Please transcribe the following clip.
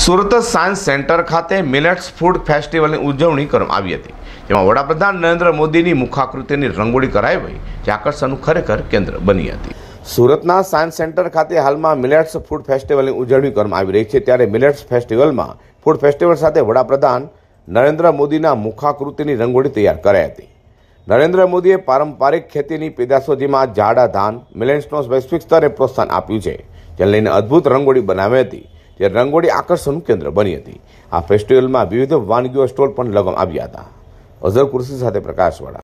Surat science centre ખાતે millets food ફેસ્ટિવલની ઉજવણી કરવામાં આવી હતી જેમાં વડાપ્રધાન નરેન્દ્ર મોદીની મુખાકૃતિની રંગોળી કરાઈ હોય જે આકર્ષણનું ખરેખર કેન્દ્ર બની હતી સુરતના સાયન્સ સેન્ટર ખાતે હાલમાં મિલેટ્સ ફૂડ ફેસ્ટિવલની ઉજવણી કરવામાં આવી રહી છે ત્યારે મિલેટ્સ ફેસ્ટિવલમાં ફૂડ ફેસ્ટિવલ સાથે વડાપ્રધાન નરેન્દ્ર મોદીના મુખાકૃતિની રંગોળી તૈયાર કરાઈ હતી નરેન્દ્ર મોદીએ પારંપરિક ખેતીની પેદાશો જેમાં જાડા ધાન મિલેટ્સનો વૈશ્વિક સ્તરે પ્રોત્સાહન આપ્યું છે જેને લઈને અદ્ભુત રંગોળી બનાવી હતી ત્યારે રંગોળી આકર્ષણનું કેન્દ્ર બની હતી આ ફેસ્ટિવલમાં વિવિધ વાનગીઓ સ્ટોલ પણ લગાવવામાં આવ્યા હતા અઝર કુર્સી સાથે પ્રકાશવાળા